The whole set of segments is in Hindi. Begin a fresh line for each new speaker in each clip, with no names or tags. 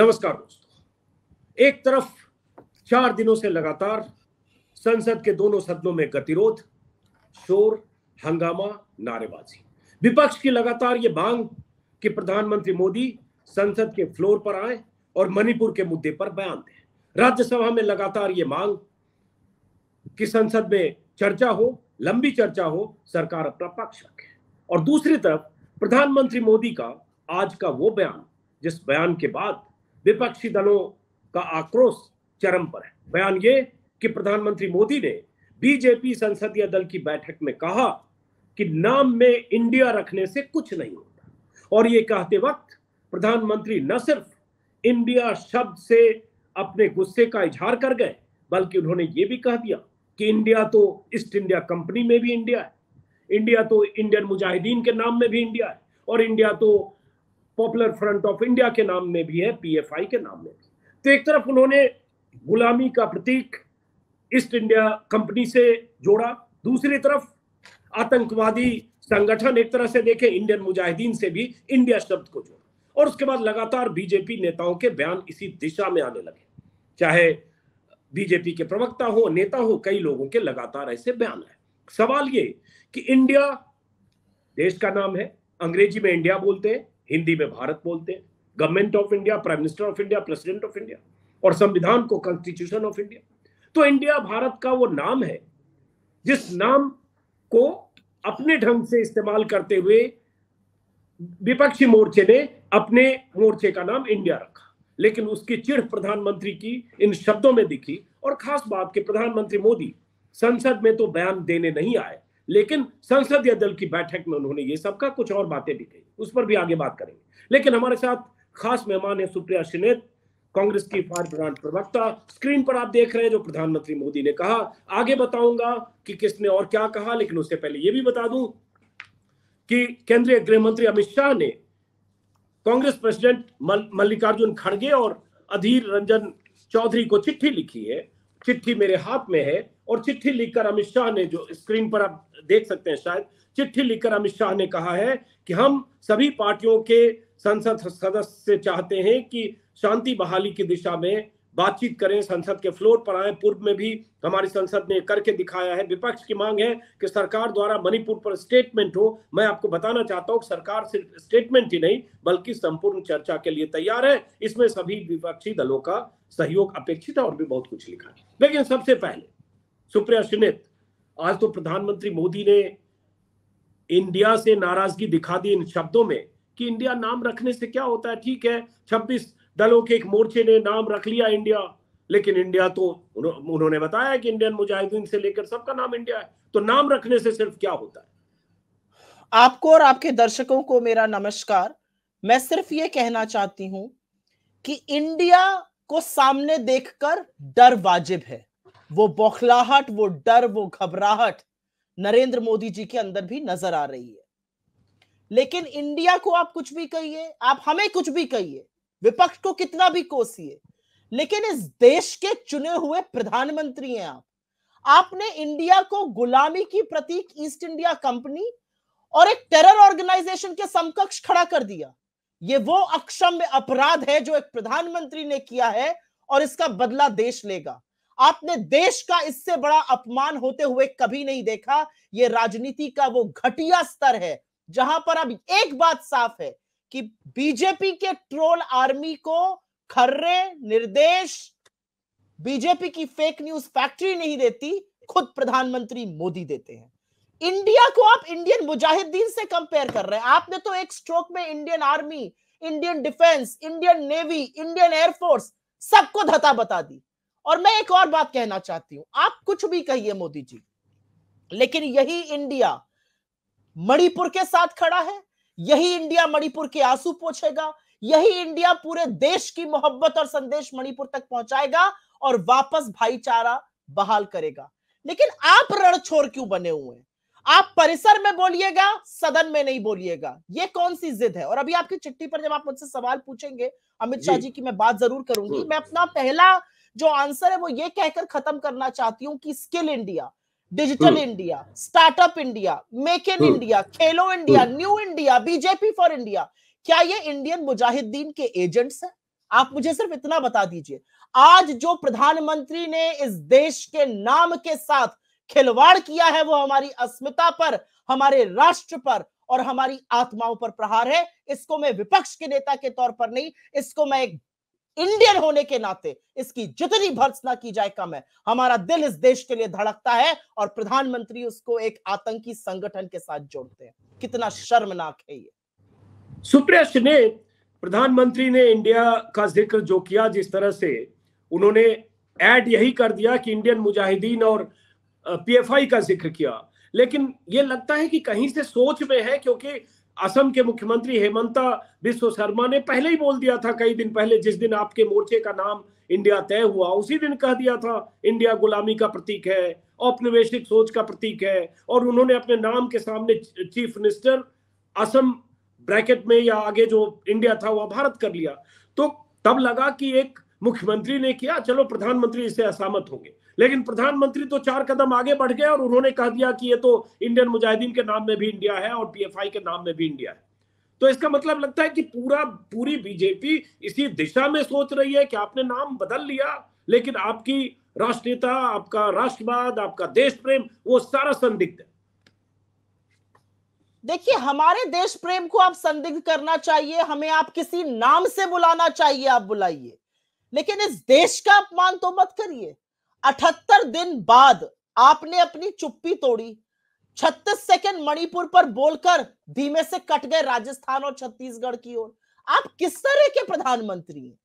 नमस्कार दोस्तों एक तरफ चार दिनों से लगातार संसद के दोनों सदनों में गतिरोध शोर हंगामा नारेबाजी विपक्ष की लगातार ये मांग कि प्रधानमंत्री मोदी संसद के फ्लोर पर आए और मणिपुर के मुद्दे पर बयान दें राज्यसभा में लगातार ये मांग कि संसद में चर्चा हो लंबी चर्चा हो सरकार अपना पक्ष रखे और दूसरी तरफ प्रधानमंत्री मोदी का आज का वो बयान जिस बयान के बाद विपक्षी दलों का आक्रोश चरम पर है बयान ये कि प्रधानमंत्री मोदी ने बीजेपी संसदीय दल की बैठक में कहा कि नाम में इंडिया रखने से कुछ नहीं होता और ये कहते वक्त प्रधानमंत्री न सिर्फ इंडिया शब्द से अपने गुस्से का इजहार कर गए बल्कि उन्होंने ये भी कह दिया कि इंडिया तो ईस्ट इंडिया कंपनी में भी इंडिया है इंडिया तो इंडियन मुजाहिदीन के नाम में भी इंडिया है और इंडिया तो पॉपुलर फ्रंट ऑफ इंडिया के नाम में भी है पीएफआई के नाम में भी तो एक तरफ उन्होंने गुलामी का प्रतीक ईस्ट इंडिया कंपनी से जोड़ा दूसरी तरफ आतंकवादी संगठन एक तरह से देखे इंडियन मुजाहिदीन से भी इंडिया शब्द को जोड़ा और उसके बाद लगातार बीजेपी नेताओं के बयान इसी दिशा में आने लगे चाहे बीजेपी के प्रवक्ता हो नेता हो कई लोगों के लगातार ऐसे बयान है सवाल ये कि इंडिया देश का नाम है अंग्रेजी में इंडिया बोलते हैं हिंदी में भारत बोलते हैं government of India prime minister of India president of India और संविधान को कॉन्स्टिट्यूशन ऑफ इंडिया तो इंडिया भारत का वो नाम है जिस नाम को अपने ढंग से इस्तेमाल करते हुए विपक्षी मोर्चे ने अपने मोर्चे का नाम इंडिया रखा लेकिन उसकी चिड़ प्रधानमंत्री की इन शब्दों में दिखी और खास बात के प्रधानमंत्री मोदी संसद में तो बयान देने नहीं आए लेकिन संसदीय दल की बैठक में उन्होंने ये सबका कुछ और बातें भी कही उस पर भी आगे बात करेंगे लेकिन हमारे साथ खास मेहमान है सुप्रिया सिनेत कांग्रेस की फार ब्रांड प्रवक्ता स्क्रीन पर आप देख रहे हैं जो प्रधानमंत्री मोदी ने कहा आगे बताऊंगा कि किसने और क्या कहा लेकिन उससे पहले यह भी बता दूं कि केंद्रीय गृह मंत्री अमित शाह ने कांग्रेस प्रेसिडेंट मल्लिकार्जुन खड़गे और अधीर रंजन चौधरी को चिट्ठी लिखी है चिट्ठी मेरे हाथ में है और चिट्ठी लिखकर अमित शाह ने जो स्क्रीन पर आप देख सकते हैं शायद चिट्ठी लिखकर अमित शाह ने कहा है कि हम सभी पार्टियों के संसद सदस्य चाहते हैं कि शांति बहाली की दिशा में बातचीत करें संसद के फ्लोर पर आए पूर्व में भी हमारी संसद ने करके दिखाया है विपक्ष की मांग है कि सरकार द्वारा मणिपुर पर स्टेटमेंट हो मैं आपको बताना चाहता हूं सरकार सिर्फ स्टेटमेंट ही नहीं बल्कि संपूर्ण चर्चा के लिए तैयार है इसमें सभी विपक्षी दलों का सहयोग अपेक्षित है और भी बहुत कुछ लिखा है लेकिन सबसे पहले सुप्रिया सुनित आज तो प्रधानमंत्री मोदी ने इंडिया से नाराजगी दिखा दी इन शब्दों में कि इंडिया नाम रखने से क्या होता है ठीक है 26 दलों के एक मोर्चे ने नाम रख लिया इंडिया लेकिन इंडिया तो उन्होंने बताया कि इंडियन मुजाहिदीन से लेकर सबका नाम इंडिया है तो नाम रखने से सिर्फ क्या होता है आपको और आपके दर्शकों
को मेरा नमस्कार मैं सिर्फ ये कहना चाहती हूं कि इंडिया को सामने देखकर डर वाजिब है वो बौखलाहट वो डर वो घबराहट नरेंद्र मोदी जी के अंदर भी नजर आ रही है लेकिन इंडिया को आप कुछ भी कहिए आप हमें कुछ भी कहिए विपक्ष को कितना भी कोसिए लेकिन इस देश के चुने हुए प्रधानमंत्री हैं आप आपने इंडिया को गुलामी की प्रतीक ईस्ट इंडिया कंपनी और एक टेरर ऑर्गेनाइजेशन के समकक्ष खड़ा कर दिया ये वो अक्षम अपराध है जो एक प्रधानमंत्री ने किया है और इसका बदला देश लेगा आपने देश का इससे बड़ा अपमान होते हुए कभी नहीं देखा यह राजनीति का वो घटिया स्तर है जहां पर अब एक बात साफ है कि बीजेपी के ट्रोल आर्मी को खर्रे निर्देश बीजेपी की फेक न्यूज फैक्ट्री नहीं देती खुद प्रधानमंत्री मोदी देते हैं इंडिया को आप इंडियन मुजाहिदीन से कंपेयर कर रहे हैं आपने तो एक स्ट्रोक में Indian army Indian defence Indian navy Indian air force सबको धता बता दी और मैं एक और बात कहना चाहती हूं आप कुछ भी कहिए मोदी जी लेकिन यही इंडिया मणिपुर के साथ खड़ा है यही इंडिया मणिपुर के आंसू पोछेगा यही इंडिया पूरे देश की मोहब्बत और संदेश मणिपुर तक पहुंचाएगा और वापस भाईचारा बहाल करेगा लेकिन आप रणछोर क्यों बने हुए हैं आप परिसर में बोलिएगा सदन में नहीं बोलिएगा ये कौन सी जिद है और अभी आपकी चिट्ठी पर जब आप मुझसे सवाल पूछेंगे अमित शाह जी की मैं बात जरूर करूंगी हम्म। मैं अपना पहला जो आंसर है वो ये कहकर खत्म करना चाहती हूँ कि skill India digital hmm. India startup India make in hmm. India खेलो India hmm. New India BJP for India क्या ये इंडियन मुजाहिदीन के एजेंट्स हैं आप मुझे सिर्फ इतना बता दीजिए आज जो प्रधानमंत्री ने इस देश के नाम के साथ खिलवाड़ किया है वो हमारी अस्मिता पर हमारे राष्ट्र पर और हमारी आत्माओं पर प्रहार है इसको मैं विपक्ष के नेता के तौर पर नहीं इसको मैं एक इंडियन होने के नाते इसकी जितनी भर्सना की जाए कम है हमारा दिल इस देश के लिए धड़कता है और प्रधानमंत्री उसको एक आतंकी संगठन के साथ जोड़ते हैं कितना शर्मनाक है ये
सुप्रिया सिने प्रधानमंत्री ने इंडिया का जिक्र जो किया जिस तरह से उन्होंने ऐड यही कर दिया कि इंडियन मुजाहिदीन और पीएफआई का जिक्र किया लेकिन ये लगता है कि कहीं से सोच में है क्योंकि असम के मुख्यमंत्री हेमंता विश्व शर्मा ने पहले ही बोल दिया था कई दिन पहले जिस दिन आपके मोर्चे का नाम इंडिया तय हुआ उसी दिन कह दिया था इंडिया गुलामी का प्रतीक है औपनिवेशिक सोच का प्रतीक है और उन्होंने अपने नाम के सामने चीफ मिनिस्टर असम ब्रैकेट में या आगे जो इंडिया था वह भारत कर लिया तो तब लगा कि एक मुख्यमंत्री ने किया चलो प्रधानमंत्री इससे असहमत होंगे लेकिन प्रधानमंत्री तो चार कदम आगे बढ़ गए और उन्होंने कह दिया कि ये तो इंडियन मुजाहिदीन के नाम में भी इंडिया है और पीएफआई के नाम में भी इंडिया है तो इसका मतलब लगता है कि पूरा पूरी बीजेपी इसी दिशा में सोच रही है कि आपने नाम बदल लिया लेकिन आपकी राष्ट्रीयता आपका राष्ट्रवाद आपका देश प्रेम वो सारा संदिग्ध है
देखिए हमारे देश प्रेम को आप संदिग्ध करना चाहिए हमें आप किसी नाम से बुलाना चाहिए आप बुलाइए लेकिन इस देश का अपमान तो मत करिए अठहत्तर दिन बाद आपने अपनी चुप्पी तोड़ी छत्तीस सेकंड मणिपुर पर बोलकर धीमे से कट गए राजस्थान और छत्तीसगढ़ की ओर आप किस तरह के प्रधानमंत्री हैं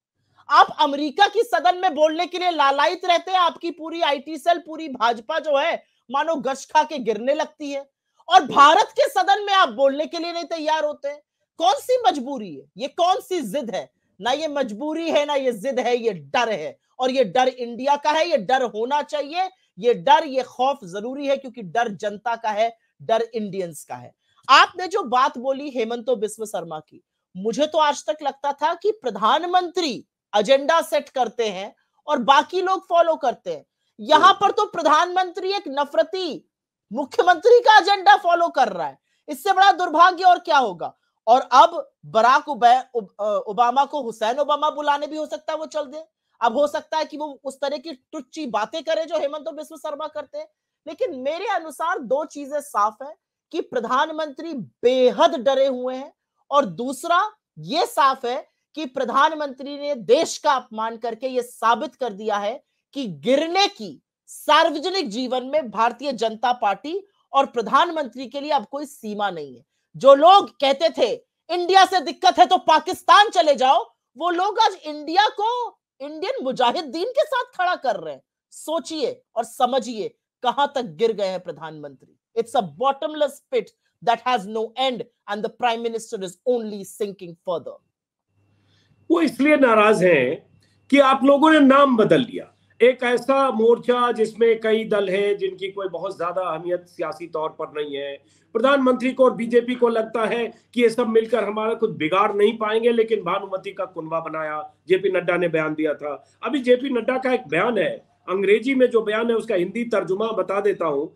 आप अमेरिका की सदन में बोलने के लिए लालायित रहते हैं आपकी पूरी आईटी सेल पूरी भाजपा जो है मानो गश खा के गिरने लगती है और भारत के सदन में आप बोलने के लिए नहीं तैयार होते हैं कौन सी मजबूरी है ये कौन सी जिद है ना ये मजबूरी है ना ये जिद है ये डर है और ये डर इंडिया का है ये डर होना चाहिए ये डर ये खौफ जरूरी है क्योंकि डर जनता का है डर इंडियंस का है आपने जो बात बोली हेमंतो बिश्व शर्मा की मुझे तो आज तक लगता था कि प्रधानमंत्री एजेंडा सेट करते हैं और बाकी लोग फॉलो करते हैं यहां पर तो प्रधानमंत्री एक नफरती मुख्यमंत्री का एजेंडा फॉलो कर रहा है इससे बड़ा दुर्भाग्य और क्या होगा और अब बराक ओबामा उब, को हुसैन ओबामा बुलाने भी हो सकता है वो चल दे अब हो सकता है कि वो उस तरह की टुच्ची बातें करे जो हेमंत विश्व शर्मा करते हैं लेकिन मेरे अनुसार दो चीजें साफ है कि प्रधानमंत्री बेहद डरे हुए हैं और दूसरा ये साफ है कि प्रधानमंत्री ने देश का अपमान करके ये साबित कर दिया है कि गिरने की सार्वजनिक जीवन में भारतीय जनता पार्टी और प्रधानमंत्री के लिए अब कोई सीमा नहीं है जो लोग कहते थे इंडिया से दिक्कत है तो पाकिस्तान चले जाओ वो लोग आज इंडिया को इंडियन मुजाहिदीन के साथ खड़ा कर रहे हैं सोचिए और समझिए कहां तक गिर गए हैं प्रधानमंत्री it's a bottomless pit that has no end and the prime minister is
only sinking further वो इसलिए नाराज हैं कि आप लोगों ने नाम बदल लिया एक ऐसा मोर्चा जिसमें कई दल हैं जिनकी कोई बहुत ज्यादा अहमियत सियासी तौर पर नहीं है प्रधानमंत्री को और बीजेपी को लगता है कि ये सब मिलकर हमारा कुछ बिगाड़ नहीं पाएंगे लेकिन भानुमति का कुनवा बनाया जेपी नड्डा ने बयान दिया था अभी जेपी नड्डा का एक बयान है अंग्रेजी में जो बयान है उसका हिंदी तर्जुमा बता देता हूं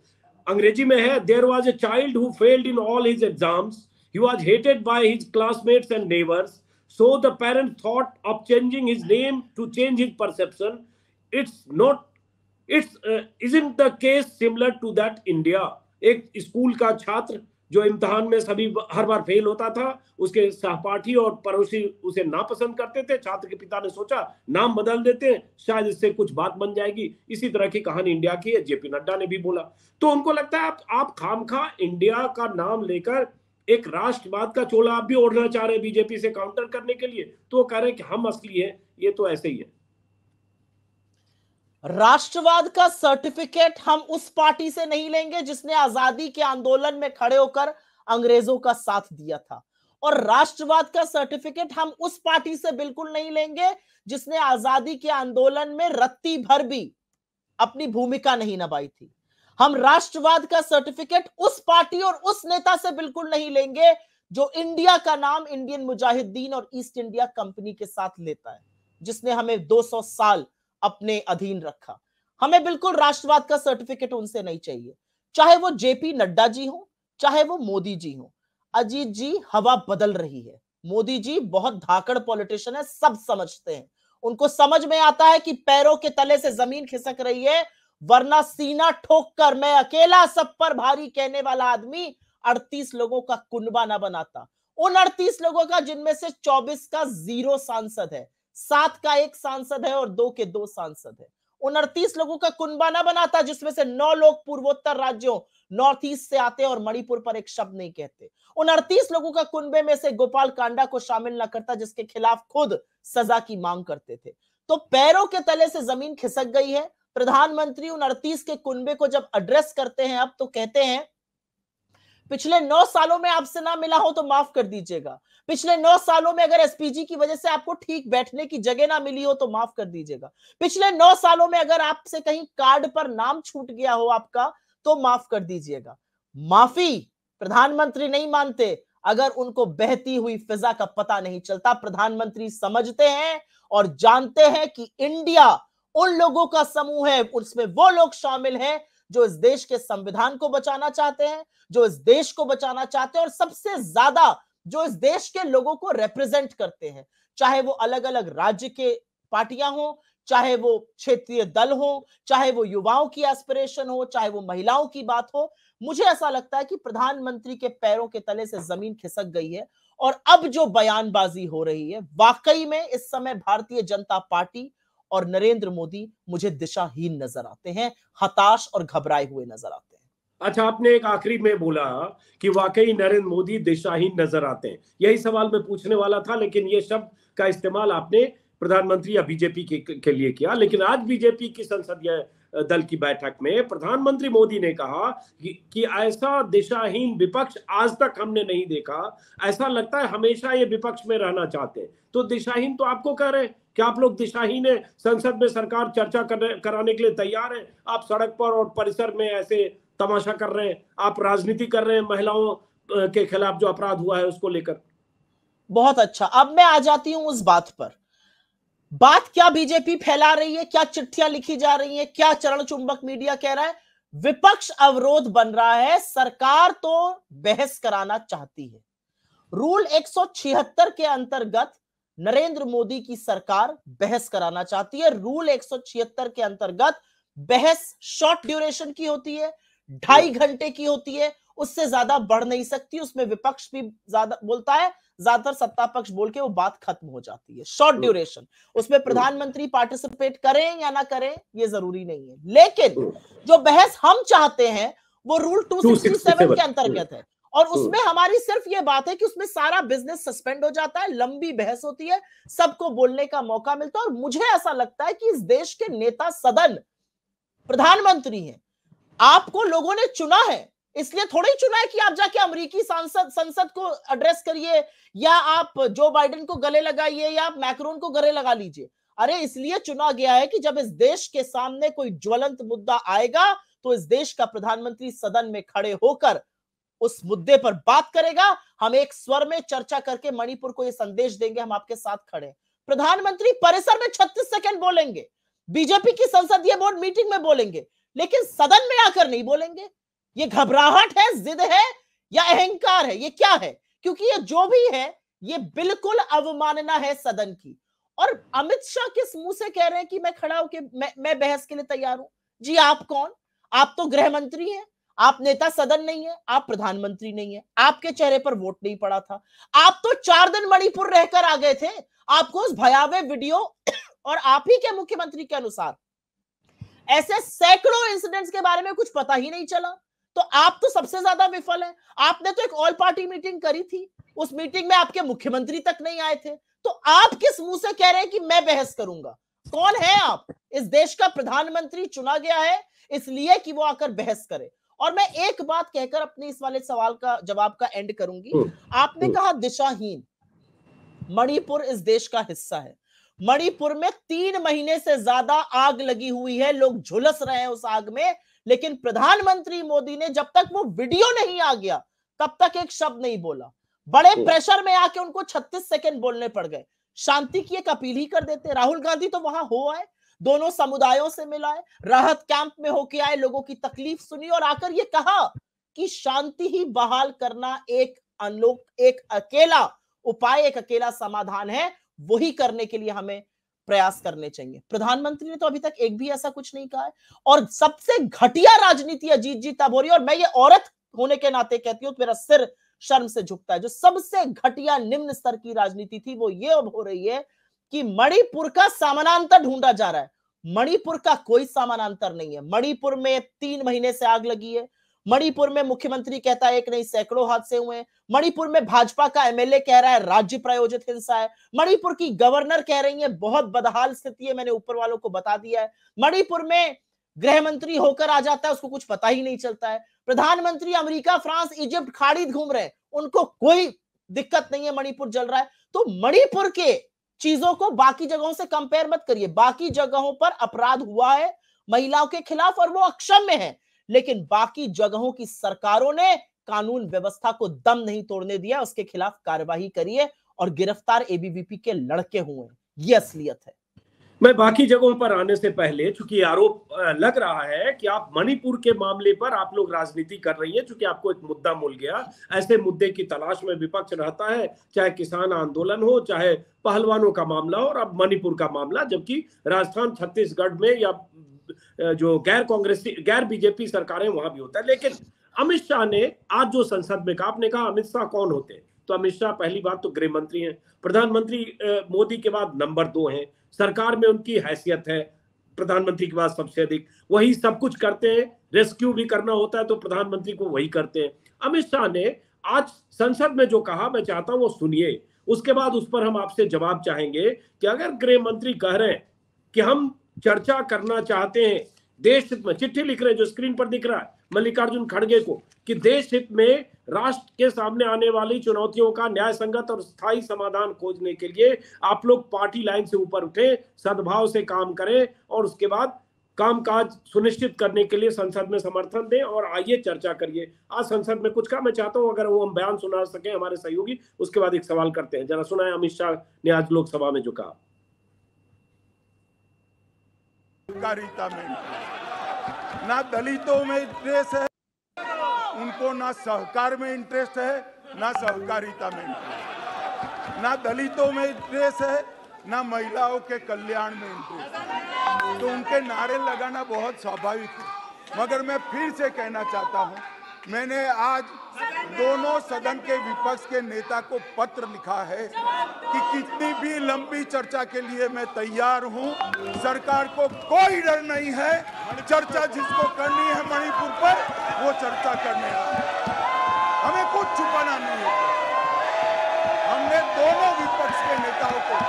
अंग्रेजी में है there was a child who failed in all his exams he was hated by his classmates and neighbours so the parent thought of changing his name to change his perception it's not it's is in the case similar to that India एक स्कूल का छात्र जो इम्तहान में सभी हर बार फेल होता था उसके सहपाठी और पड़ोसी उसे ना पसंद करते थे छात्र के पिता ने सोचा नाम बदल देते हैं शायद इससे कुछ बात बन जाएगी इसी तरह की कहानी इंडिया की है जेपी नड्डा ने भी बोला तो उनको लगता है आप, आप खा इंडिया का नाम लेकर एक राष्ट्रवाद का चोला आप भी ओढ़ना चाह रहे बीजेपी से काउंटर करने के लिए तो वो कह रहे हैं कि हम असली है ये तो ऐसे ही है
राष्ट्रवाद का सर्टिफिकेट हम उस पार्टी से नहीं लेंगे जिसने आजादी के आंदोलन में खड़े होकर अंग्रेजों का साथ दिया था और राष्ट्रवाद का सर्टिफिकेट हम उस पार्टी से बिल्कुल नहीं लेंगे जिसने आजादी के आंदोलन में रत्ती भर भी अपनी भूमिका नहीं नभाई थी हम राष्ट्रवाद का सर्टिफिकेट उस पार्टी और उस नेता से बिल्कुल नहीं लेंगे जो इंडिया का नाम इंडियन मुजाहिदीन और ईस्ट इंडिया कंपनी के साथ लेता है जिसने हमें 200 साल अपने अधीन रखा हमें बिल्कुल राष्ट्रवाद का सर्टिफिकेट उनसे नहीं चाहिए चाहे वो जेपी नड्डा जी हो चाहे वो मोदी जी हो अजीत जी हवा बदल रही है मोदी जी बहुत धाकड़ पॉलिटिशियन है सब समझते हैं उनको समझ में आता है कि पैरों के तले से जमीन खिसक रही है वरना सीना ठोक कर मैं अकेला सब पर भारी कहने वाला आदमी 38 लोगों का कुनबा ना बनाता उन 38 लोगों का जिनमें से 24 का जीरो सांसद है सात का एक सांसद है और दो के दो सांसद है उनतीस लोगों का कुंबा ना बनाता जिसमें से नौ लोग पूर्वोत्तर राज्यों नॉर्थ ईस्ट से आते और मणिपुर पर एक शब्द नहीं कहते उन अड़तीस लोगों का कुंबे में से गोपाल कांडा को शामिल न करता जिसके खिलाफ खुद सजा की मांग करते थे तो पैरों के तले से जमीन खिसक गई है प्रधानमंत्री उन अड़तीस के कुंबे को जब एड्रेस करते हैं अब तो कहते हैं पिछले नौ सालों में आपसे ना मिला हो तो माफ कर दीजिएगा पिछले नौ सालों में अगर एसपीजी की वजह से आपको ठीक बैठने की जगह ना मिली हो तो माफ कर दीजिएगा पिछले नौ सालों में अगर आपसे कहीं कार्ड पर नाम छूट गया हो आपका तो माफ कर दीजिएगा माफी प्रधानमंत्री नहीं मानते अगर उनको बहती हुई फिजा का पता नहीं चलता प्रधानमंत्री समझते हैं और जानते हैं कि इंडिया उन लोगों का समूह है उसमें वो लोग शामिल हैं जो इस देश के संविधान को बचाना चाहते हैं जो इस देश को बचाना चाहते हैं और सबसे ज्यादा जो इस देश के लोगों को रिप्रेजेंट करते हैं चाहे वो अलग अलग राज्य के पार्टियां हों चाहे वो क्षेत्रीय दल हो चाहे वो युवाओं की एस्पिरेशन हो चाहे वो महिलाओं की बात हो मुझे ऐसा लगता है कि प्रधानमंत्री के पैरों के तले से जमीन खिसक गई है और अब जो बयानबाजी हो रही है वाकई में इस समय भारतीय जनता पार्टी और नरेंद्र मोदी मुझे दिशाहीन नजर आते हैं हताश और घबराए हुए नजर आते
हैं अच्छा आपने एक आखिरी में बोला कि वाकई नरेंद्र मोदी दिशाहीन नजर आते हैं यही सवाल मैं पूछने वाला था लेकिन ये शब्द का इस्तेमाल आपने प्रधानमंत्री या बीजेपी के, के लिए किया लेकिन आज बीजेपी की संसदीय दल की बैठक में प्रधानमंत्री मोदी ने कहा कि, कि ऐसा दिशाहीन विपक्ष आज तक हमने नहीं देखा ऐसा लगता है हमेशा ये विपक्ष में रहना चाहते हैं तो दिशाहीन तो आपको कह रहे हैं क्या आप लोग दिशाहीन है संसद में सरकार चर्चा कराने के लिए तैयार है आप सड़क पर और परिसर में ऐसे तमाशा कर रहे हैं आप राजनीति कर रहे हैं महिलाओं के खिलाफ जो अपराध हुआ है उसको लेकर बहुत अच्छा अब मैं आ जाती हूं उस बात पर बात क्या बीजेपी
फैला रही है क्या चिट्ठियां लिखी जा रही है क्या चरण चुंबक मीडिया कह रहा है विपक्ष अवरोध बन रहा है सरकार तो बहस कराना चाहती है रूल 176 के अंतर्गत नरेंद्र मोदी की सरकार बहस कराना चाहती है रूल एक के अंतर्गत बहस शॉर्ट ड्यूरेशन की होती है ढाई घंटे की होती है उससे ज्यादा बढ़ नहीं सकती उसमें विपक्ष भी ज्यादा बोलता है ज्यादातर सत्ता पक्ष बोल के वो बात खत्म हो जाती है शॉर्ट ड्यूरेशन hmm. उसमें hmm. प्रधानमंत्री पार्टिसिपेट करें या ना करें ये जरूरी नहीं है लेकिन hmm. जो बहस हम चाहते हैं वो रूल टू के अंतर्गत है और हम्म। उसमें हमारी सिर्फ ये बात है कि उसमें सारा बिजनेस सस्पेंड हो जाता है लंबी बहस होती है सबको बोलने का मौका मिलता है और मुझे ऐसा लगता है कि इस देश के नेता सदन प्रधानमंत्री हैं आपको लोगों ने चुना है इसलिए थोड़ा ही चुना है कि आप जाके अमेरिकी सांसद संसद को एड्रेस करिए या आप जो बाइडेन को गले लगाइए या आप मैक्रोन को गले लगा लीजिए अरे इसलिए चुना गया है कि जब इस देश के सामने कोई ज्वलंत मुद्दा आएगा तो इस देश का प्रधानमंत्री सदन में खड़े होकर उस मुद्दे पर बात करेगा हम एक स्वर में चर्चा करके मणिपुर को यह संदेश देंगे हम आपके साथ खड़े प्रधानमंत्री परिसर में 36 सेकंड बोलेंगे बीजेपी की संसदीय बोर्ड मीटिंग में बोलेंगे लेकिन सदन में आकर नहीं बोलेंगे ये घबराहट है जिद है या अहंकार है ये क्या है क्योंकि ये जो भी है ये बिल्कुल अवमानना है सदन की और अमित शाह किस मुंह से कह रहे हैं कि मैं खड़ा होकर मैं, मैं बहस के लिए तैयार हूं जी आप कौन आप तो गृह मंत्री हैं आप नेता सदन नहीं है आप प्रधानमंत्री नहीं है आपके चेहरे पर वोट नहीं पड़ा था आप तो चार दिन मणिपुर रहकर आ गए थे आपको उस भयावह वीडियो और आप ही के मुख्यमंत्री के अनुसार ऐसे सैकड़ों इंसिडेंट्स के बारे में कुछ पता ही नहीं चला तो आप तो सबसे ज्यादा विफल है आपने तो एक ऑल पार्टी मीटिंग करी थी उस मीटिंग में आपके मुख्यमंत्री तक नहीं आए थे तो आप किस मुंह से कह रहे हैं कि मैं बहस करूंगा कौन है आप इस देश का प्रधानमंत्री चुना गया है इसलिए कि वो आकर बहस करे और मैं एक बात कहकर अपने इस वाले सवाल का जवाब का एंड करूंगी हम्म, आपने हम्म। कहा दिशाहीन मणिपुर इस देश का हिस्सा है मणिपुर में तीन महीने से ज्यादा आग लगी हुई है लोग झुलस रहे हैं उस आग में लेकिन प्रधानमंत्री मोदी ने जब तक वो वीडियो नहीं आ गया तब तक एक शब्द नहीं बोला बड़े हम्म। प्रेशर में आके उनको 36 सेकंड बोलने पड़ गए शांति की एक अपील ही कर देते राहुल गांधी तो वहां हो आए दोनों समुदायों से मिलाए राहत कैंप में होके आए लोगों की तकलीफ सुनी और आकर ये कहा कि शांति ही बहाल करना एक अनलोक एक अकेला उपाय एक अकेला समाधान है वही करने के लिए हमें प्रयास करने चाहिए प्रधानमंत्री ने तो अभी तक एक भी ऐसा कुछ नहीं कहा है और सबसे घटिया राजनीति अजीत जी तब हो रही है और मैं ये औरत होने के नाते कहती हूं तो मेरा सिर शर्म से झुकता है जो सबसे घटिया निम्न स्तर की राजनीति थी वो ये अब हो रही है कि मणिपुर का समानांतर ढूंढा जा रहा है मणिपुर का कोई समानांतर नहीं है मणिपुर में तीन महीने से आग लगी है मणिपुर में मुख्यमंत्री कहता है एक नहीं सैकड़ों हादसे हुए मणिपुर में भाजपा का एमएलए कह रहा है राज्य प्रायोजित हिंसा है मणिपुर की गवर्नर कह रही है बहुत बदहाल स्थिति है मैंने ऊपर वालों को बता दिया है मणिपुर में गृह मंत्री होकर आ जाता है उसको कुछ पता ही नहीं चलता है प्रधानमंत्री अमेरिका फ्रांस इजिप्ट खाड़ी घूम रहे उनको कोई दिक्कत नहीं है मणिपुर जल रहा है तो मणिपुर के चीजों को बाकी जगहों से कंपेयर मत करिए बाकी जगहों पर अपराध हुआ है महिलाओं के खिलाफ और वो अक्षम्य है लेकिन बाकी जगहों की सरकारों ने कानून व्यवस्था को दम नहीं तोड़ने दिया उसके खिलाफ कार्यवाही करिए और गिरफ्तार एबीवीपी के लड़के हुए
ये असलियत है मैं बाकी जगहों पर आने से पहले चूंकि आरोप लग रहा है कि आप मणिपुर के मामले पर आप लोग राजनीति कर रही है चूंकि आपको एक मुद्दा मिल गया ऐसे मुद्दे की तलाश में विपक्ष रहता है चाहे किसान आंदोलन हो चाहे पहलवानों का मामला हो और अब मणिपुर का मामला जबकि राजस्थान छत्तीसगढ़ में या जो गैर कांग्रेस गैर बीजेपी सरकारें वहां भी होता है लेकिन अमित शाह ने आज जो संसद में कहा आपने कहा अमित शाह कौन होते हैं तो अमित शाह पहली बात तो गृह मंत्री हैं प्रधानमंत्री मोदी के बाद नंबर दो हैं सरकार में उनकी हैसियत है प्रधानमंत्री के बाद सबसे अधिक वही सब कुछ करते हैं रेस्क्यू भी करना होता है तो प्रधानमंत्री को वही करते हैं अमित शाह ने आज संसद में जो कहा मैं चाहता हूं वो सुनिए उसके बाद उस पर हम आपसे जवाब चाहेंगे कि अगर गृह मंत्री कह रहे हैं कि हम चर्चा करना चाहते हैं देश हित में चिट्ठी लिख रहे हैं जो स्क्रीन पर दिख रहा है मल्लिकार्जुन खड़गे को कि देश हित में राष्ट्र के सामने आने वाली चुनौतियों का न्याय संगत और स्थायी समाधान खोजने के लिए आप लोग पार्टी लाइन से ऊपर उठे सद्भाव से काम करें और उसके बाद कामकाज सुनिश्चित करने के लिए संसद में समर्थन दें और आइए चर्चा करिए आज संसद में कुछ का मैं चाहता हूं अगर वो हम बयान सुना सके हमारे सहयोगी उसके बाद एक सवाल करते हैं जरा सुना है अमित शाह ने आज लोकसभा में जो कहा
ना दलितों में द्वेष है उनको ना सहकार में इंटरेस्ट है ना सहकारिता में इंटरेस्ट ना दलितों में इंटरेस्ट है ना महिलाओं के कल्याण में इंटरेस्ट तो उनके नारे लगाना बहुत स्वाभाविक है मगर मैं फिर से कहना चाहता हूँ मैंने आज दोनों सदन के विपक्ष के नेता को पत्र लिखा है कि कितनी भी लंबी चर्चा के लिए मैं तैयार हूं सरकार को कोई डर नहीं है चर्चा जिसको करनी है मणिपुर पर वो चर्चा करने हमें कुछ छुपाना नहीं है हमने दोनों विपक्ष के नेताओं को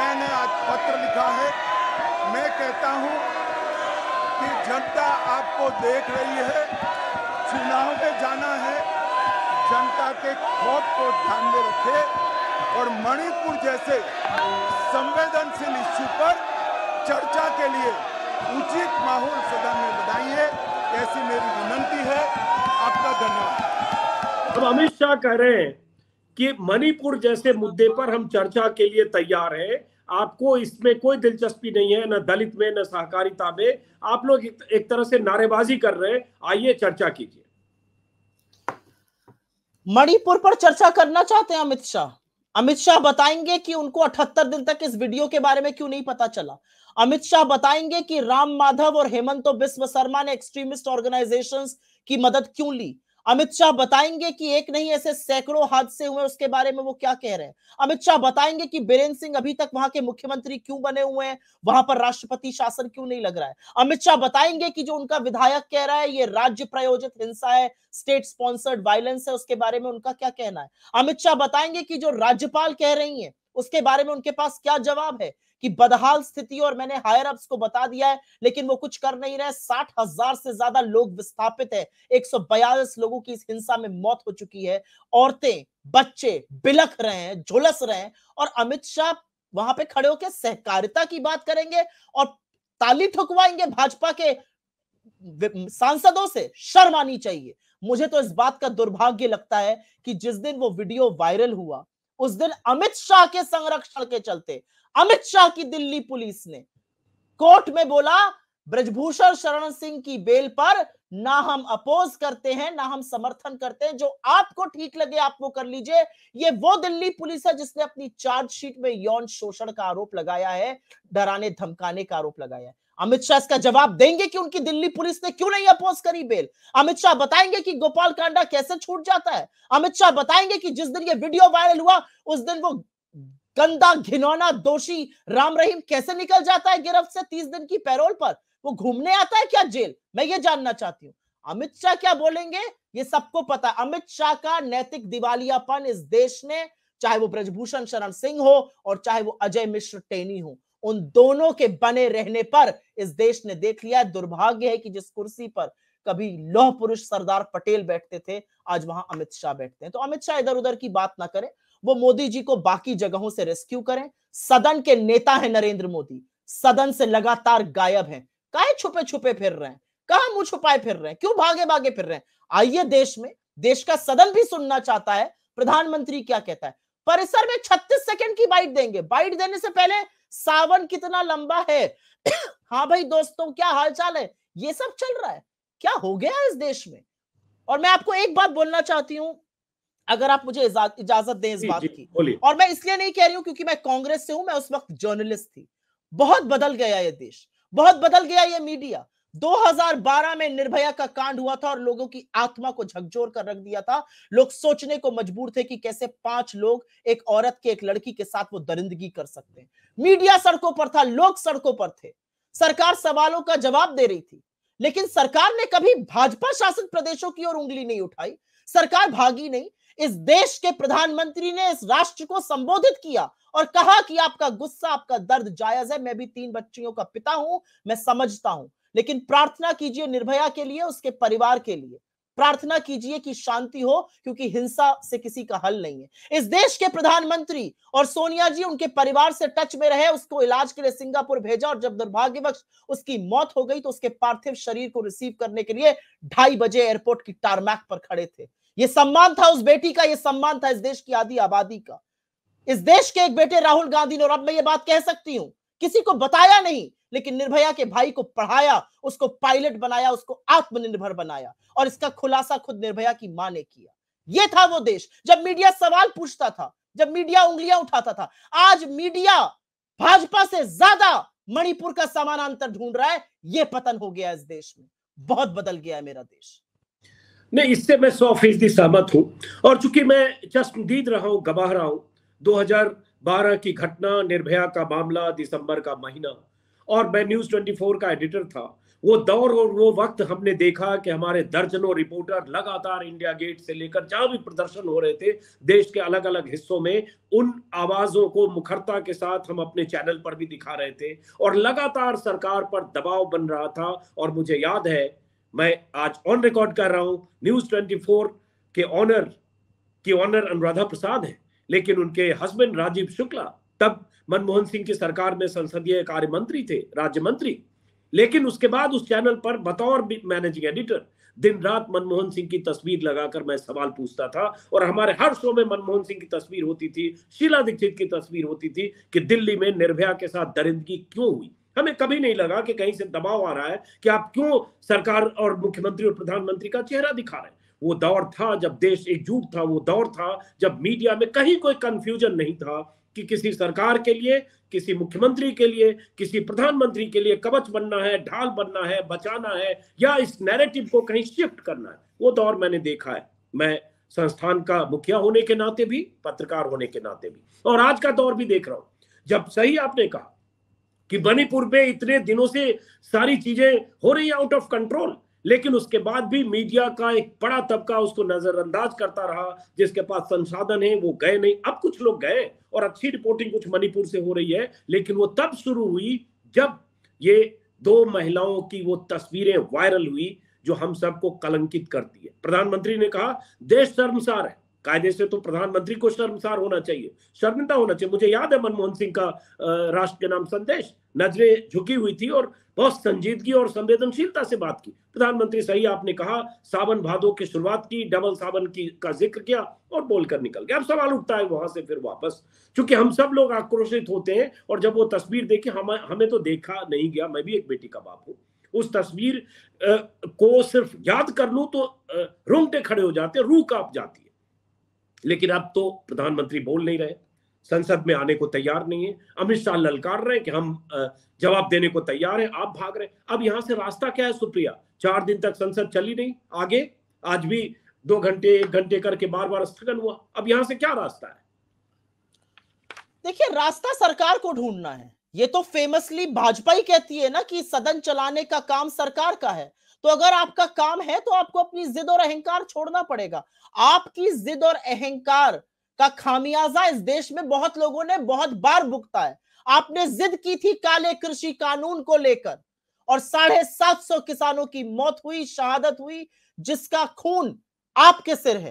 मैंने आज पत्र लिखा है मैं कहता हूं कि जनता आपको देख रही है चुनाव में जाना है जनता के खौफ को ध्यान में रखे और मणिपुर जैसे संवेदनशील इश्यू पर चर्चा के लिए उचित माहौल सदन में बनाइए ऐसी मेरी विनंती है आपका धन्यवाद
अब अमित शाह कह रहे हैं कि मणिपुर जैसे मुद्दे पर हम चर्चा के लिए तैयार हैं आपको इसमें कोई दिलचस्पी नहीं है ना दलित में ना सहकारिता में आप लोग एक तरह से नारेबाजी कर रहे हैं आइए चर्चा कीजिए मणिपुर पर चर्चा करना चाहते हैं अमित शाह
अमित शाह बताएंगे कि उनको 78 दिन तक इस वीडियो के बारे में क्यों नहीं पता चला अमित शाह बताएंगे कि राम माधव और हेमंत तो बिस्व शर्मा ने एक्सट्रीमिस्ट ऑर्गेनाइजेशंस की मदद क्यों ली अमित शाह बताएंगे कि एक नहीं ऐसे सैकड़ों हादसे हुए उसके बारे में वो क्या कह रहे हैं अमित शाह बताएंगे कि बीरेन्द्र सिंह अभी तक वहां के मुख्यमंत्री क्यों बने हुए हैं वहां पर राष्ट्रपति शासन क्यों नहीं लग रहा है अमित शाह बताएंगे कि जो उनका विधायक कह रहा है ये राज्य प्रायोजित हिंसा है स्टेट स्पॉन्सर्ड वायलेंस है उसके बारे में उनका क्या कहना है अमित शाह बताएंगे कि जो राज्यपाल कह रही है उसके बारे में उनके पास क्या जवाब है कि बदहाल स्थिति और मैंने हायर अप्स को बता दिया है लेकिन वो कुछ कर नहीं रहे साठ हजार से ज्यादा लोग विस्थापित है एक लोगों की इस हिंसा में मौत हो चुकी है औरतें बच्चे बिलख रहे हैं झुलस रहे हैं और अमित शाह वहां पे खड़े होकर सहकारिता की बात करेंगे और ताली ठुकवाएंगे भाजपा के सांसदों से शर्म आनी चाहिए मुझे तो इस बात का दुर्भाग्य लगता है कि जिस दिन वो वीडियो वायरल हुआ उस दिन अमित शाह के संरक्षण के चलते अमित शाह की दिल्ली पुलिस ने कोर्ट में बोला ब्रजभूषण शरण सिंह की बेल पर ना हम अपोज करते हैं ना हम समर्थन करते हैं जो आपको ठीक लगे आप वो कर लीजिए ये वो दिल्ली पुलिस है जिसने अपनी चार्जशीट में यौन शोषण का आरोप लगाया है डराने धमकाने का आरोप लगाया है अमित शाह इसका जवाब देंगे कि उनकी दिल्ली पुलिस ने क्यों नहीं अपोज करी बेल अमित शाह बताएंगे कि गोपाल कांडा कैसे छूट जाता है अमित शाह बताएंगे कि जिस दिन ये वीडियो वायरल हुआ उस दिन वो गंदा घिनौना दोषी राम रहीम कैसे निकल जाता है गिरफ्त से तीस दिन की पैरोल पर वो घूमने आता है क्या जेल मैं ये जानना चाहती हूँ अमित शाह क्या बोलेंगे ये सबको पता अमित शाह का नैतिक दिवालियापन इस देश ने चाहे वो ब्रजभूषण शरण सिंह हो और चाहे वो अजय मिश्र टेनी हो उन दोनों के बने रहने पर इस देश ने देख लिया दुर्भाग्य है कि जिस कुर्सी पर कभी लौह पुरुष सरदार पटेल बैठते थे आज वहां अमित शाह बैठते हैं तो अमित शाह इधर उधर की बात ना करें वो मोदी जी को बाकी जगहों से रेस्क्यू करें सदन के नेता है नरेंद्र मोदी सदन से लगातार गायब है कहा छुपे छुपे फिर रहे हैं कहा मुंह छुपाए फिर रहे हैं क्यों भागे भागे फिर रहे हैं आइए देश में देश का सदन भी सुनना चाहता है प्रधानमंत्री क्या कहता है परिसर में 36 सेकंड की बाइट देंगे बाइट देने से पहले सावन कितना लंबा है हाँ भाई दोस्तों क्या हालचाल है ये सब चल रहा है क्या हो गया इस देश में और मैं आपको एक बात बोलना चाहती हूँ अगर आप मुझे इजाजत दें इस बात की और मैं इसलिए नहीं कह रही हूं क्योंकि मैं कांग्रेस से हूं मैं उस वक्त जर्नलिस्ट थी बहुत बदल गया ये देश बहुत बदल गया ये मीडिया 2012 में निर्भया का कांड हुआ था और लोगों की आत्मा को झकझोर कर रख दिया था लोग सोचने को मजबूर थे कि कैसे पांच लोग एक औरत के एक लड़की के साथ वो दरिंदगी कर सकते हैं मीडिया सड़कों पर था लोग सड़कों पर थे सरकार सवालों का जवाब दे रही थी लेकिन सरकार ने कभी भाजपा शासित प्रदेशों की ओर उंगली नहीं उठाई सरकार भागी नहीं इस देश के प्रधानमंत्री ने इस राष्ट्र को संबोधित किया और कहा कि आपका गुस्सा आपका दर्द जायज है मैं भी तीन बच्चियों का पिता हूं मैं समझता हूं लेकिन प्रार्थना कीजिए निर्भया के लिए उसके परिवार के लिए प्रार्थना कीजिए कि शांति हो क्योंकि हिंसा से किसी का हल नहीं है इस देश के प्रधानमंत्री और सोनिया जी उनके परिवार से टच में रहे उसको इलाज के लिए सिंगापुर भेजा और जब दुर्भाग्यवश उसकी मौत हो गई तो उसके पार्थिव शरीर को रिसीव करने के लिए ढाई बजे एयरपोर्ट की टारमैक पर खड़े थे ये सम्मान था उस बेटी का यह सम्मान था इस देश की आधी आबादी का इस देश के एक बेटे राहुल गांधी ने और अब मैं ये बात कह सकती हूं किसी को बताया नहीं लेकिन निर्भया के भाई को पढ़ाया उसको पायलट बनाया उसको आत्मनिर्भर बनाया और इसका खुलासा खुद निर्भया की मां ने किया यह था वो देश जब मीडिया सवाल पूछता था जब मीडिया उंगलियां उठाता था आज मीडिया भाजपा से ज्यादा मणिपुर का समानांतर ढूंढ रहा है यह पतन हो गया इस देश में बहुत बदल गया है मेरा देश
नहीं इससे मैं सौ फीसदी सहमत हूं और चूंकि मैं चश्मदीद रहा हूं गवाह रहा हूं 2012 की घटना निर्भया का मामला दिसंबर का महीना और मैं न्यूज 24 का एडिटर था वो दौर और वो वक्त हमने देखा कि हमारे दर्जनों रिपोर्टर लगातार इंडिया गेट से लेकर जहां भी प्रदर्शन हो रहे थे देश के अलग अलग हिस्सों में उन आवाजों को मुखरता के साथ हम अपने चैनल पर भी दिखा रहे थे और लगातार सरकार पर दबाव बन रहा था और मुझे याद है मैं आज ऑन रिकॉर्ड कर रहा हूं न्यूज ट्वेंटी के ऑनर की ऑनर अनुराधा प्रसाद है लेकिन उनके हस्बैंड राजीव शुक्ला तब मनमोहन सिंह की सरकार में संसदीय कार्य मंत्री थे राज्य मंत्री लेकिन उसके बाद उस चैनल पर बतौर मैनेजिंग एडिटर दिन रात मनमोहन सिंह की तस्वीर लगाकर मैं सवाल पूछता था और हमारे हर शो में मनमोहन सिंह की तस्वीर होती थी शीला दीक्षित की तस्वीर होती थी कि दिल्ली में निर्भया के साथ दरिंदगी क्यों हुई हमें कभी नहीं लगा कि कहीं से दबाव आ रहा है कि आप क्यों सरकार और मुख्यमंत्री और प्रधानमंत्री का चेहरा दिखा रहे हैं वो दौर था जब देश एकजुट था वो दौर था जब मीडिया में कहीं कोई कंफ्यूजन नहीं था कि किसी सरकार के लिए किसी मुख्यमंत्री के लिए किसी प्रधानमंत्री के लिए कवच बनना है ढाल बनना है बचाना है या इस नैरेटिव को कहीं शिफ्ट करना है वो दौर तो मैंने देखा है मैं संस्थान का मुखिया होने के नाते भी पत्रकार होने के नाते भी और आज का दौर भी देख रहा हूं जब सही आपने कहा कि मणिपुर में इतने दिनों से सारी चीजें हो रही है आउट ऑफ कंट्रोल लेकिन उसके बाद भी मीडिया का एक बड़ा तबका उसको नजरअंदाज करता रहा जिसके पास संसाधन है वो गए नहीं अब कुछ लोग गए और अच्छी रिपोर्टिंग कुछ मणिपुर से हो रही है लेकिन वो तब शुरू हुई जब ये दो महिलाओं की वो तस्वीरें वायरल हुई जो हम सबको कलंकित करती है प्रधानमंत्री ने कहा देश शर्मसार है कायदे से तो प्रधानमंत्री को शर्मसार होना चाहिए शर्मिंदा होना चाहिए मुझे याद है मनमोहन सिंह का राष्ट्र के नाम संदेश नजरें झुकी हुई थी और बहुत संजीदगी और संवेदनशीलता से बात की प्रधानमंत्री सही आपने कहा सावन भादो की शुरुआत की डबल सावन की का जिक्र किया और बोलकर निकल गया अब सवाल उठता है वहां से फिर वापस क्योंकि हम सब लोग आक्रोशित होते हैं और जब वो तस्वीर देखे हम हमें तो देखा नहीं गया मैं भी एक बेटी का बाप हूं उस तस्वीर को सिर्फ याद कर लू तो रोंगटे खड़े हो जाते हैं रूह काप जाती है लेकिन अब तो प्रधानमंत्री बोल नहीं रहे संसद में आने को तैयार नहीं है अमित शाह ललकार रहे हैं कि हम जवाब देने को तैयार हैं आप भाग रहे हैं अब यहाँ से रास्ता क्या है सुप्रिया चार दिन तक संसद चली नहीं आगे आज भी दो घंटे एक घंटे करके बार बार स्थगन हुआ अब यहां से क्या रास्ता है
देखिए रास्ता सरकार को ढूंढना है ये तो फेमसली भाजपा ही कहती है ना कि सदन चलाने का काम सरकार का है तो अगर आपका काम है तो आपको अपनी जिद और अहंकार छोड़ना पड़ेगा आपकी जिद और अहंकार का खामियाजा इस देश में बहुत लोगों ने बहुत बार भुगता है आपने जिद की थी काले कृषि कानून को लेकर और साढ़े सात सौ किसानों की मौत हुई शहादत हुई जिसका खून आपके सिर है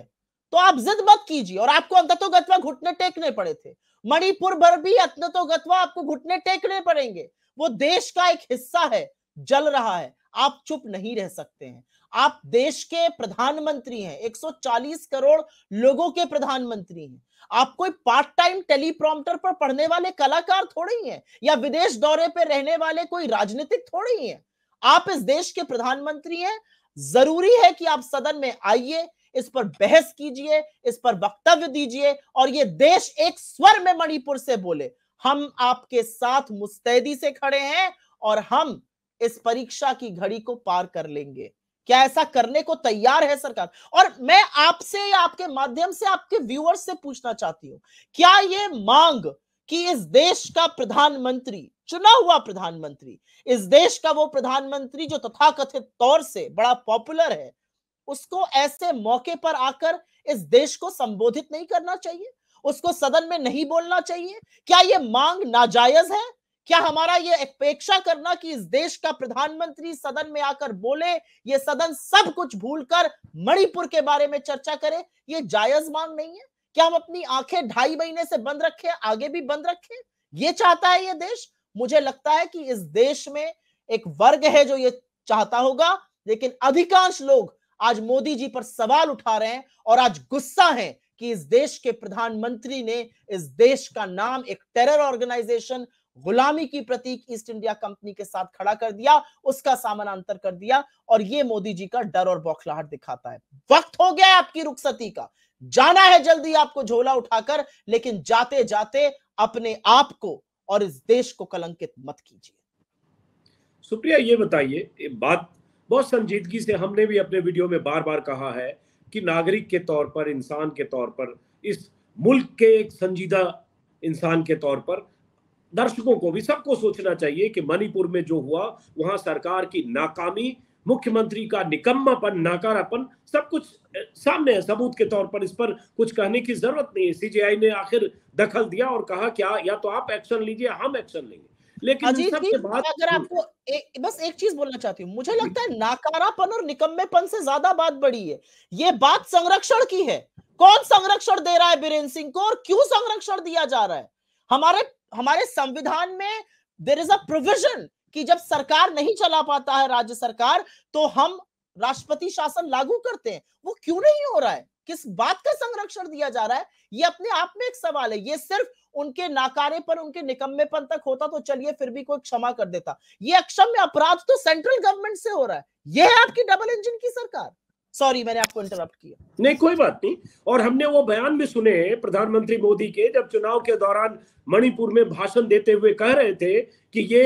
तो आप जिद मत कीजिए और आपको गतवा घुटने टेकने पड़े थे मणिपुर भर भी गतवा आपको घुटने टेकने पड़ेंगे वो देश का एक हिस्सा है जल रहा है आप चुप नहीं रह सकते हैं आप देश के प्रधानमंत्री हैं 140 करोड़ लोगों के प्रधानमंत्री हैं आप कोई पार्ट टाइम टेलीप्रॉम्प्टर पर पढ़ने वाले कलाकार थोड़े ही हैं या विदेश दौरे पर रहने वाले कोई राजनीतिक थोड़े ही हैं आप इस देश के प्रधानमंत्री हैं जरूरी है कि आप सदन में आइए इस पर बहस कीजिए इस पर वक्तव्य दीजिए और ये देश एक स्वर में मणिपुर से बोले हम आपके साथ मुस्तैदी से खड़े हैं और हम इस परीक्षा की घड़ी को पार कर लेंगे क्या ऐसा करने को तैयार है सरकार और मैं आपसे आपके माध्यम से आपके व्यूअर्स से पूछना चाहती हूँ क्या ये मांग कि इस देश का प्रधानमंत्री चुना हुआ प्रधानमंत्री इस देश का वो प्रधानमंत्री जो तथाकथित तौर से बड़ा पॉपुलर है उसको ऐसे मौके पर आकर इस देश को संबोधित नहीं करना चाहिए उसको सदन में नहीं बोलना चाहिए क्या ये मांग नाजायज है क्या हमारा ये अपेक्षा करना कि इस देश का प्रधानमंत्री सदन में आकर बोले ये सदन सब कुछ भूलकर मणिपुर के बारे में चर्चा करे ये जायज मांग नहीं है क्या हम अपनी आंखें ढाई महीने से बंद रखें आगे भी बंद रखें ये चाहता है ये देश मुझे लगता है कि इस देश में एक वर्ग है जो ये चाहता होगा लेकिन अधिकांश लोग आज मोदी जी पर सवाल उठा रहे हैं और आज गुस्सा है कि इस देश के प्रधानमंत्री ने इस देश का नाम एक टेरर ऑर्गेनाइजेशन गुलामी की प्रतीक ईस्ट इंडिया कंपनी के साथ खड़ा कर दिया उसका सामनांतर कर दिया और ये मोदी जी का डर और बौखलाहट दिखाता है वक्त हो गया आपकी रुखसती का जाना है जल्दी आपको झोला उठाकर लेकिन जाते जाते
अपने आप को और इस देश को कलंकित मत कीजिए सुप्रिया ये बताइए बात बहुत संजीदगी से हमने भी अपने वीडियो में बार बार कहा है कि नागरिक के तौर पर इंसान के तौर पर इस मुल्क के एक संजीदा इंसान के तौर पर दर्शकों को भी सबको सोचना चाहिए कि मणिपुर में जो हुआ वहां सरकार की नाकामी मुख्यमंत्री का निकम्मापन नाकारापन सब कुछ सामने है सबूत के तौर पर इस पर कुछ कहने की जरूरत नहीं है सीजीआई ने आखिर दखल दिया और कहा क्या या तो आप एक्शन लीजिए हम एक्शन लेंगे लेकिन सबसे बात अगर
आपको ए, बस एक चीज बोलना चाहती हूँ मुझे लगता है नाकारापन और निकम्मेपन से ज्यादा बात बड़ी है ये बात संरक्षण की है कौन संरक्षण दे रहा है बीरेन्द्र सिंह को और क्यों संरक्षण दिया जा रहा है हमारे हमारे संविधान में देर इज अ प्रोविजन कि जब सरकार नहीं चला पाता है राज्य सरकार तो हम राष्ट्रपति शासन लागू करते हैं वो क्यों नहीं हो रहा है किस बात का संरक्षण दिया जा रहा है ये अपने आप में एक सवाल है ये सिर्फ उनके नाकारे पर उनके निकम्मेपन तक होता तो चलिए फिर भी कोई क्षमा कर देता ये अक्षम्य अपराध तो सेंट्रल गवर्नमेंट से हो रहा है यह है आपकी डबल इंजन की सरकार सॉरी मैंने आपको इंटरप्ट
किया नहीं कोई बात नहीं और हमने वो बयान भी सुने प्रधानमंत्री मोदी के जब चुनाव के दौरान मणिपुर में भाषण देते हुए कह रहे थे कि ये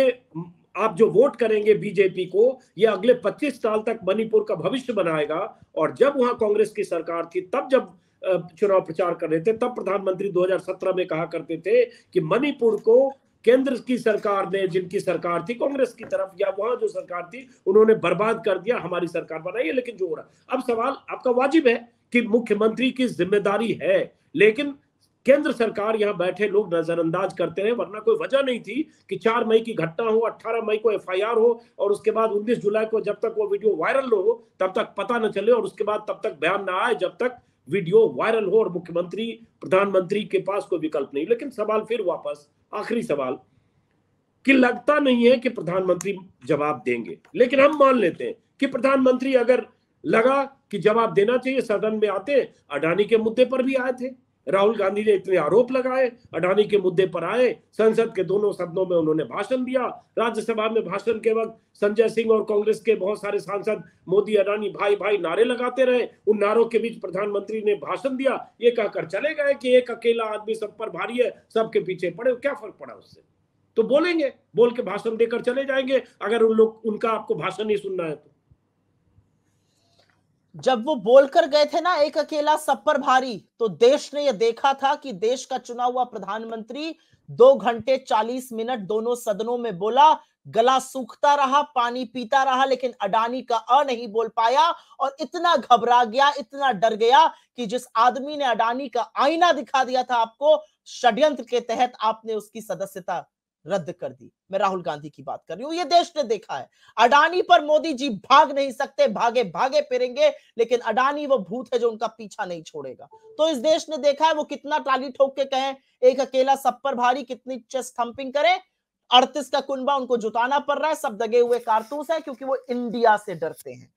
आप जो वोट करेंगे बीजेपी को ये अगले 25 साल तक मणिपुर का भविष्य बनाएगा और जब वहां कांग्रेस की सरकार थी तब जब चुनाव प्रचार कर रहे थे तब प्रधानमंत्री 2017 में कहा करते थे कि मणिपुर को केंद्र की सरकार ने जिनकी सरकार थी कांग्रेस की तरफ या वहां जो सरकार थी उन्होंने बर्बाद कर दिया हमारी सरकार बनाई है लेकिन जो हो रहा अब सवाल आपका वाजिब है कि मुख्यमंत्री की जिम्मेदारी है लेकिन केंद्र सरकार यहां बैठे लोग नजरअंदाज करते रहे वरना कोई वजह नहीं थी कि चार मई की घटना हो अट्ठारह मई को एफआईआर हो और उसके बाद उन्नीस जुलाई को जब तक वो वीडियो वायरल हो तब तक पता न चले और उसके बाद तब तक बयान ना आए जब तक वीडियो वायरल हो और मुख्यमंत्री प्रधानमंत्री के पास कोई विकल्प नहीं लेकिन सवाल फिर वापस आखिरी सवाल कि लगता नहीं है कि प्रधानमंत्री जवाब देंगे लेकिन हम मान लेते हैं कि प्रधानमंत्री अगर लगा कि जवाब देना चाहिए सदन में आते अडानी के मुद्दे पर भी आए थे राहुल गांधी ने इतने आरोप लगाए अडानी के मुद्दे पर आए संसद के दोनों सदनों में उन्होंने भाषण दिया राज्यसभा में भाषण के वक्त संजय सिंह और कांग्रेस के बहुत सारे सांसद मोदी अडानी भाई भाई नारे लगाते रहे उन नारों के बीच प्रधानमंत्री ने भाषण दिया ये कहकर चले गए कि एक अकेला आदमी सब पर भारी है सबके पीछे पड़े क्या फर्क पड़ा उससे तो बोलेंगे बोल के भाषण देकर चले जाएंगे अगर उन लोग उनका आपको भाषण नहीं सुनना है तो जब वो बोलकर गए
थे ना एक अकेला सब पर भारी तो देश ने यह देखा था कि देश का चुना हुआ प्रधानमंत्री दो घंटे चालीस मिनट दोनों सदनों में बोला गला सूखता रहा पानी पीता रहा लेकिन अडानी का अ नहीं बोल पाया और इतना घबरा गया इतना डर गया कि जिस आदमी ने अडानी का आईना दिखा दिया था आपको षड्यंत्र के तहत आपने उसकी सदस्यता रद्द कर दी मैं राहुल गांधी की बात कर रही हूं ये देश ने देखा है अडानी पर मोदी जी भाग नहीं सकते भागे भागे फिरेंगे लेकिन अडानी वो भूत है जो उनका पीछा नहीं छोड़ेगा तो इस देश ने देखा है वो कितना टाली ठोक के कहें एक अकेला सब पर भारी कितनी चेस्ट थम्पिंग करे अड़तीस का कुनबा उनको जुटाना पड़ रहा है सब दगे हुए कारतूस है क्योंकि वो इंडिया से डरते हैं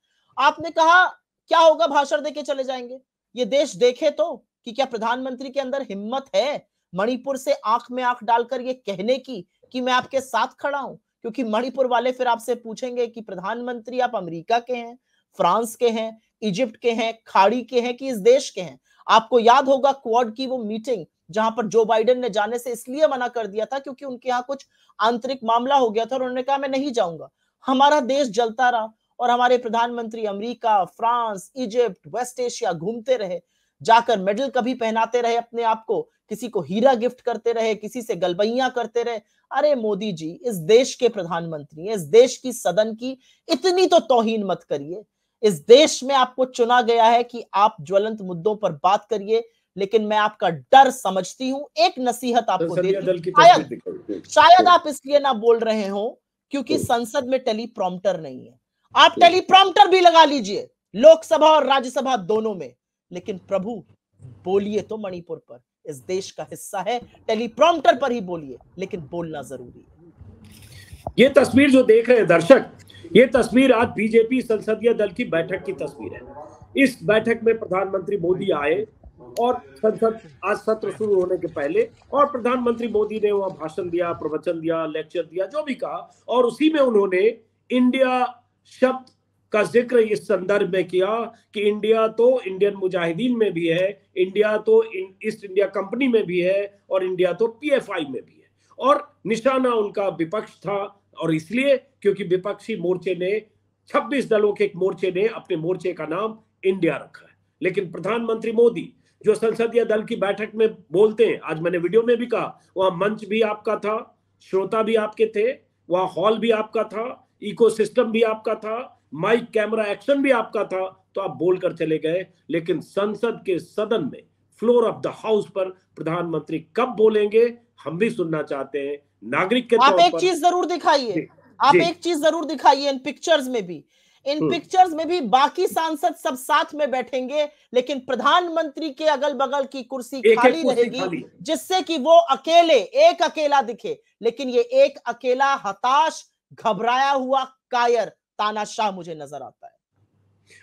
आपने कहा क्या होगा भाषण देके चले जाएंगे ये देश देखे तो कि क्या प्रधानमंत्री के अंदर हिम्मत है मणिपुर से आंख में आंख डालकर ये कहने की कि मैं आपके साथ खड़ा हूं क्योंकि मणिपुर वाले फिर आपसे पूछेंगे कि प्रधानमंत्री आप अमेरिका के हैं फ्रांस के हैं इजिप्ट के हैं खाड़ी के हैं कि इस देश के हैं आपको याद होगा क्वाड की वो मीटिंग जहां पर जो बाइडेन ने जाने से इसलिए मना कर दिया था क्योंकि उनके यहाँ कुछ आंतरिक मामला हो गया था और उन्होंने कहा मैं नहीं जाऊंगा हमारा देश जलता रहा और हमारे प्रधानमंत्री America France Egypt West Asia घूमते रहे जाकर मेडल कभी पहनाते रहे अपने आप को किसी को हीरा गिफ्ट करते रहे किसी से गलबैया करते रहे अरे मोदी जी इस देश के प्रधानमंत्री इस देश की सदन की इतनी तो तोहीन मत करिए इस देश में आपको चुना गया है कि आप ज्वलंत मुद्दों पर बात करिए लेकिन मैं आपका डर समझती हूं एक नसीहत आपको देती शायद शायद आप इसलिए ना बोल रहे हो क्योंकि संसद में टेलीप्रॉम्प्टर नहीं है आप टेलीप्रॉम्प्टर भी लगा लीजिए लोकसभा और राज्यसभा दोनों में लेकिन प्रभु बोलिए तो मणिपुर पर इस देश का हिस्सा है टेलीप्रॉम्प्टर पर ही बोलिए लेकिन बोलना
जरूरी है ये तस्वीर जो देख रहे हैं दर्शक ये तस्वीर आज बीजेपी संसदीय दल की बैठक की तस्वीर है इस बैठक में प्रधानमंत्री मोदी आए और संसद आज सत्र शुरू होने के पहले और प्रधानमंत्री मोदी ने वहां भाषण दिया प्रवचन दिया लेक्चर दिया जो भी कहा और उसी में उन्होंने इंडिया शब्द का जिक्र इस संदर्भ में किया कि इंडिया तो इंडियन मुजाहिदीन में भी है इंडिया तो ईस्ट इंडिया कंपनी में भी है और इंडिया तो पीएफआई में भी है और निशाना उनका विपक्ष था और इसलिए क्योंकि विपक्षी मोर्चे ने 26 दलों के एक मोर्चे ने अपने मोर्चे का नाम इंडिया रखा है लेकिन प्रधानमंत्री मोदी जो संसदीय दल की बैठक में बोलते हैं आज मैंने वीडियो में भी कहा वहां मंच भी आपका था श्रोता भी आपके थे वहां हॉल भी आपका था इकोसिस्टम भी आपका था माइक कैमरा एक्शन भी आपका था तो आप बोलकर चले गए लेकिन संसद के सदन में फ्लोर ऑफ द हाउस पर प्रधानमंत्री कब बोलेंगे हम भी सुनना चाहते हैं नागरिक के आप एक चीज
जरूर दिखाइए आप एक चीज जरूर दिखाइए इन पिक्चर्स में भी इन पिक्चर्स हम्म। में भी बाकी सांसद सब साथ में बैठेंगे लेकिन प्रधानमंत्री के अगल बगल की कुर्सी खाली रहेगी जिससे कि वो अकेले एक अकेला दिखे लेकिन ये एक अकेला हताश घबराया हुआ कायर तानाशाह मुझे नजर आता है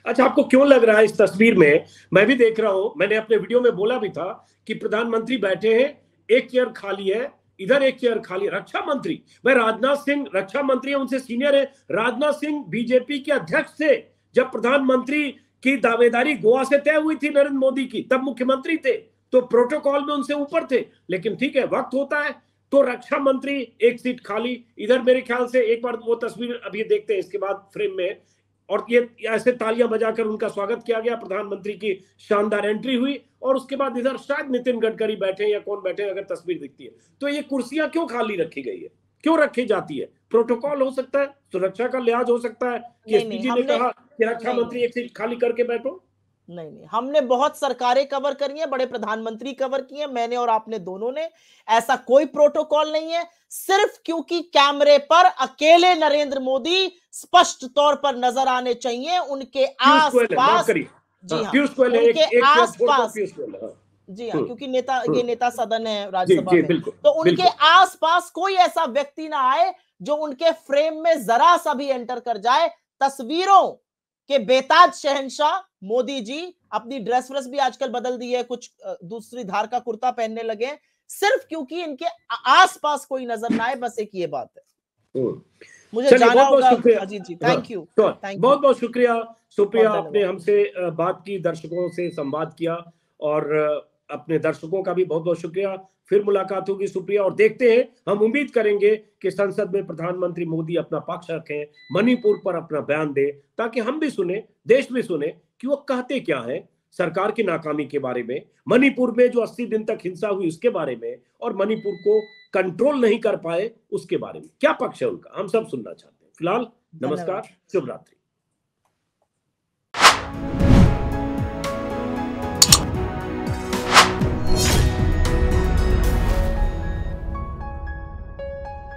अच्छा आपको क्यों लग रहा है इस तस्वीर में मैं भी देख रहा हूं मैंने अपने वीडियो में बोला भी था कि प्रधानमंत्री बैठे हैं एक चेयर खाली है इधर एक चेयर खाली रक्षा मंत्री मैं राजनाथ सिंह रक्षा मंत्री है उनसे सीनियर है राजनाथ सिंह बीजेपी के अध्यक्ष थे जब प्रधानमंत्री की दावेदारी गोवा से तय हुई थी नरेंद्र मोदी की तब मुख्यमंत्री थे तो प्रोटोकॉल में उनसे ऊपर थे लेकिन ठीक है वक्त होता है तो रक्षा मंत्री एक सीट खाली इधर मेरे ख्याल से एक बार वो तस्वीर अभी देखते हैं इसके बाद फ्रेम में और ये ऐसे तालियां बजाकर उनका स्वागत किया गया प्रधानमंत्री की शानदार एंट्री हुई और उसके बाद इधर शायद नितिन गडकरी बैठे या कौन बैठे अगर तस्वीर दिखती है तो ये कुर्सियां क्यों खाली रखी गई है क्यों रखी जाती है प्रोटोकॉल हो सकता है सुरक्षा का लिहाज हो सकता है कि ने कहा कि रक्षा मंत्री एक सीट खाली करके बैठो नहीं नहीं
हमने बहुत सरकारें कवर करी हैं बड़े प्रधानमंत्री कवर किए हैं मैंने और आपने दोनों ने ऐसा कोई प्रोटोकॉल नहीं है सिर्फ क्योंकि कैमरे पर अकेले नरेंद्र मोदी स्पष्ट तौर पर नजर आने चाहिए उनके आस पास जी हाँ, हाँ उनके पास हाँ। जी हाँ हम्म। क्योंकि नेता ये हम्म। नेता सदन है राज्यसभा में तो उनके पास कोई ऐसा व्यक्ति ना आए जो उनके फ्रेम में जरा सा भी एंटर कर जाए तस्वीरों कि बेताज शहनशाह मोदी जी अपनी ड्रेस व्रेस भी आजकल बदल दी है कुछ दूसरी धार का कुर्ता पहनने लगे सिर्फ क्योंकि इनके आसपास कोई नजर ना आए बस एक ये बात
है हम्म।
मुझे जाना होगा Ajit ji thank you thank बहुत
बहुत शुक्रिया सुप्रिया आपने हमसे बात की दर्शकों से संवाद किया और अपने दर्शकों का भी बहुत बहुत शुक्रिया फिर मुलाकात होगी सुप्रिया और देखते हैं हम उम्मीद करेंगे कि संसद में प्रधानमंत्री मोदी अपना पक्ष रखें मणिपुर पर अपना बयान दे ताकि हम भी सुने देश भी सुने कि वो कहते क्या है सरकार की नाकामी के बारे में मणिपुर में जो 80 दिन तक हिंसा हुई उसके बारे में और मणिपुर को कंट्रोल नहीं कर पाए उसके बारे में क्या पक्ष है उनका हम सब सुनना चाहते हैं फिलहाल नमस्कार शुभ रात्रि